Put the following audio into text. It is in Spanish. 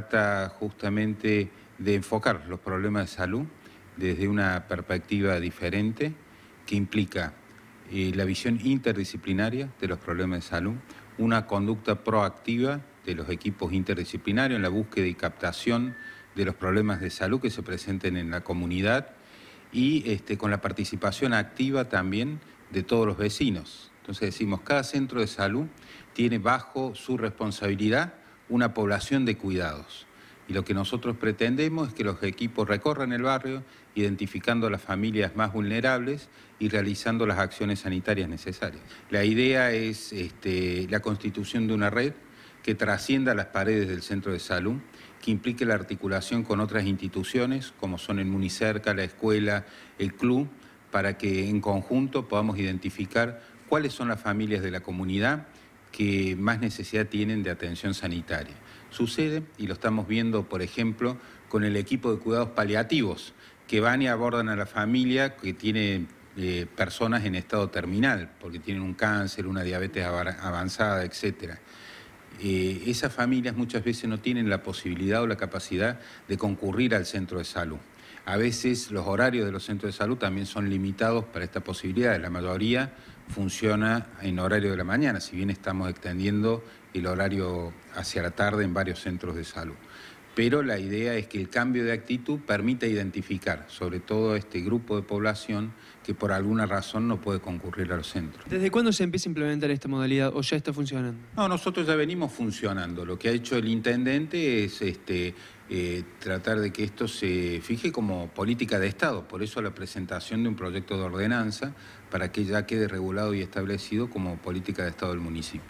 Trata justamente de enfocar los problemas de salud desde una perspectiva diferente que implica eh, la visión interdisciplinaria de los problemas de salud, una conducta proactiva de los equipos interdisciplinarios en la búsqueda y captación de los problemas de salud que se presenten en la comunidad y este, con la participación activa también de todos los vecinos. Entonces decimos, cada centro de salud tiene bajo su responsabilidad una población de cuidados. Y lo que nosotros pretendemos es que los equipos recorran el barrio, identificando a las familias más vulnerables y realizando las acciones sanitarias necesarias. La idea es este, la constitución de una red que trascienda las paredes del centro de salud, que implique la articulación con otras instituciones, como son el Municerca, la escuela, el club, para que en conjunto podamos identificar cuáles son las familias de la comunidad que más necesidad tienen de atención sanitaria. Sucede, y lo estamos viendo, por ejemplo, con el equipo de cuidados paliativos, que van y abordan a la familia que tiene eh, personas en estado terminal, porque tienen un cáncer, una diabetes avanzada, etc. Eh, esas familias muchas veces no tienen la posibilidad o la capacidad de concurrir al centro de salud. A veces los horarios de los centros de salud también son limitados para esta posibilidad. La mayoría funciona en horario de la mañana, si bien estamos extendiendo el horario hacia la tarde en varios centros de salud pero la idea es que el cambio de actitud permita identificar, sobre todo este grupo de población que por alguna razón no puede concurrir al centro. ¿Desde cuándo se empieza a implementar esta modalidad o ya está funcionando? No, nosotros ya venimos funcionando. Lo que ha hecho el intendente es este, eh, tratar de que esto se fije como política de Estado. Por eso la presentación de un proyecto de ordenanza para que ya quede regulado y establecido como política de Estado del municipio.